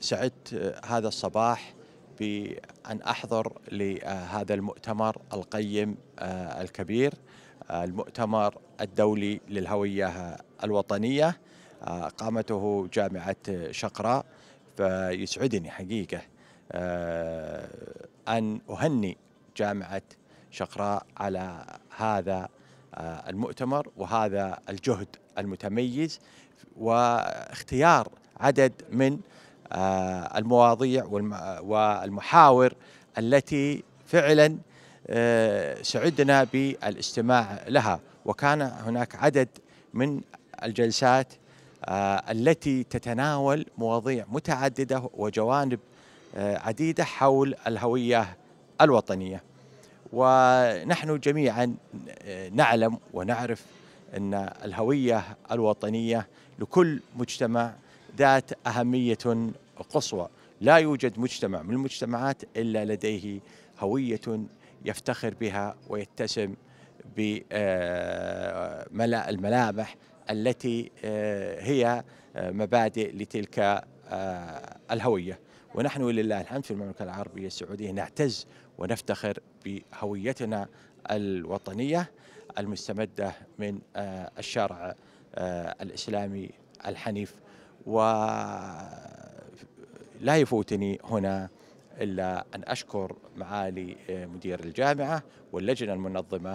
سعدت آه، هذا الصباح بأن أحضر لهذا المؤتمر القيم آه، الكبير آه، المؤتمر الدولي للهوية الوطنية قامته جامعة شقراء فيسعدني حقيقة أن أهني جامعة شقراء على هذا المؤتمر وهذا الجهد المتميز واختيار عدد من آه، المواضيع والمحاور التي فعلا آه، سعدنا بالاستماع لها وكان هناك عدد من الجلسات آه، التي تتناول مواضيع متعدده وجوانب عديده حول الهويه الوطنيه ونحن جميعا نعلم ونعرف ان الهويه الوطنيه لكل مجتمع ذات أهمية قصوى لا يوجد مجتمع من المجتمعات إلا لديه هوية يفتخر بها ويتسم بالملامح آه، التي آه، هي آه، مبادئ لتلك الهوية ونحن ولله الحمد في المملكة العربية السعودية نعتز ونفتخر بهويتنا الوطنية المستمدة من الشرع الإسلامي الحنيف ولا يفوتني هنا إلا أن أشكر معالي آه، مدير الجامعة واللجنة المنظمة